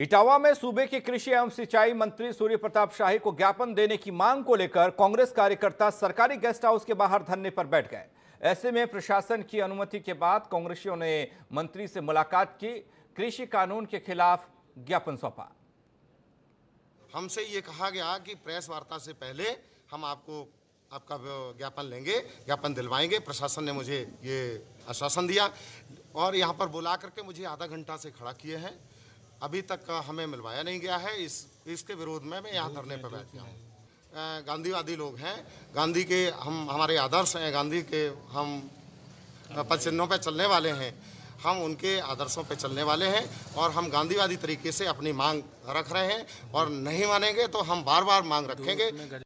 इटावा में सूबे के कृषि एवं सिंचाई मंत्री सूर्य प्रताप शाही को ज्ञापन देने की मांग को लेकर कांग्रेस कार्यकर्ता सरकारी गेस्ट हाउस के बाहर धरने पर बैठ गए ऐसे में प्रशासन की अनुमति के बाद कांग्रेसियों ने मंत्री से मुलाकात की कृषि कानून के खिलाफ ज्ञापन सौंपा हमसे ये कहा गया कि प्रेस वार्ता से पहले हम आपको आपका ज्ञापन लेंगे ज्ञापन दिलवाएंगे प्रशासन ने मुझे ये आश्वासन दिया और यहाँ पर बुला करके मुझे आधा घंटा से खड़ा किए हैं अभी तक हमें मिलवाया नहीं गया है इस इसके विरोध में मैं यहाँ धरने पर बैठ गया हूँ गांधीवादी लोग हैं गांधी के हम हमारे आदर्श हैं गांधी के हम पचिन्हों पर चलने वाले हैं हम उनके आदर्शों पर चलने वाले हैं और हम गांधीवादी तरीके से अपनी मांग रख रहे हैं और नहीं मानेंगे तो हम बार बार मांग रखेंगे